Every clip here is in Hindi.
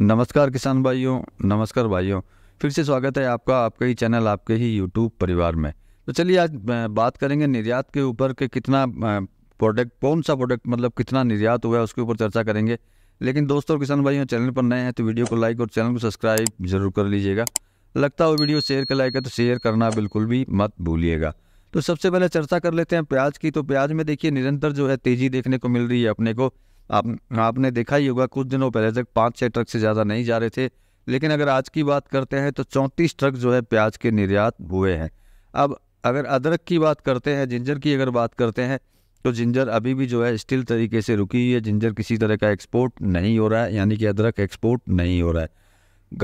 नमस्कार किसान भाइयों नमस्कार भाइयों फिर से स्वागत है आपका आपके ही चैनल आपके ही यूट्यूब परिवार में तो चलिए आज बात करेंगे निर्यात के ऊपर कि कितना प्रोडक्ट कौन सा प्रोडक्ट मतलब कितना निर्यात हुआ है उसके ऊपर चर्चा करेंगे लेकिन दोस्तों और किसान भाइयों चैनल पर नए हैं तो वीडियो को लाइक और चैनल को सब्सक्राइब जरूर कर लीजिएगा लगता हो वीडियो शेयर कर लाइक है तो शेयर करना बिल्कुल भी मत भूलिएगा तो सबसे पहले चर्चा कर लेते हैं प्याज की तो प्याज में देखिए निरंतर जो है तेज़ी देखने को मिल रही है अपने को आप आपने देखा ही होगा कुछ दिनों पहले तक पाँच छः ट्रक से ज़्यादा नहीं जा रहे थे लेकिन अगर आज की बात करते हैं तो चौंतीस ट्रक जो है प्याज के निर्यात हुए हैं अब अगर अदरक की बात करते हैं जिंजर की अगर बात करते हैं तो जिंजर अभी भी जो है स्टिल तरीके से रुकी हुई है जिंजर किसी तरह का एक्सपोर्ट नहीं हो रहा है यानी कि अदरक एक्सपोर्ट नहीं हो रहा है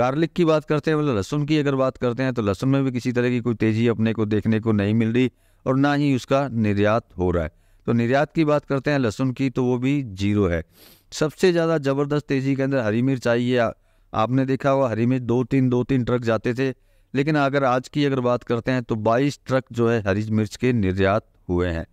गार्लिक की बात करते हैं मतलब लहसुन की अगर बात करते हैं तो लहसुन में भी किसी तरह की कोई तेज़ी अपने को देखने को नहीं मिल रही और ना ही उसका निर्यात हो रहा है तो निर्यात की बात करते हैं लहसुन की तो वो भी जीरो है सबसे ज़्यादा ज़बरदस्त तेज़ी के अंदर हरी मिर्च आई है आपने देखा होगा हरी मिर्च दो तीन दो तीन ट्रक जाते थे लेकिन अगर आज की अगर बात करते हैं तो 22 ट्रक जो है हरी मिर्च के निर्यात हुए हैं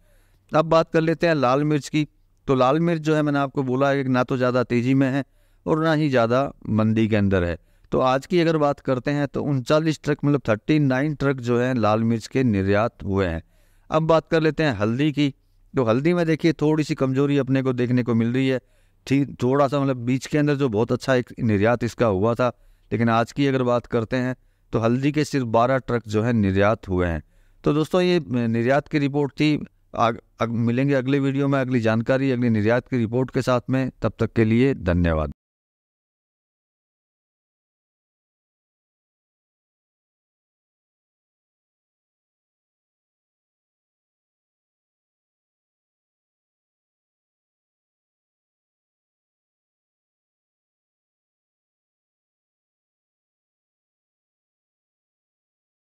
अब बात कर लेते हैं लाल मिर्च की तो लाल मिर्च जो है मैंने आपको बोला है कि ना तो ज़्यादा तेज़ी में है और ना ही ज़्यादा मंदी के अंदर है तो आज की अगर बात करते हैं तो उनचालीस ट्रक मतलब थर्टी नाइन ट्रक जो है लाल मिर्च के निर्यात हुए हैं अब बात कर लेते हैं हल्दी की तो हल्दी में देखिए थोड़ी सी कमजोरी अपने को देखने को मिल रही है ठीक थोड़ा सा मतलब बीच के अंदर जो बहुत अच्छा एक निर्यात इसका हुआ था लेकिन आज की अगर बात करते हैं तो हल्दी के सिर्फ बारह ट्रक जो है निर्यात हुए हैं तो दोस्तों ये निर्यात की रिपोर्ट थी आग, आग मिलेंगे अगले वीडियो में अगली जानकारी अगली निर्यात की रिपोर्ट के साथ में तब तक के लिए धन्यवाद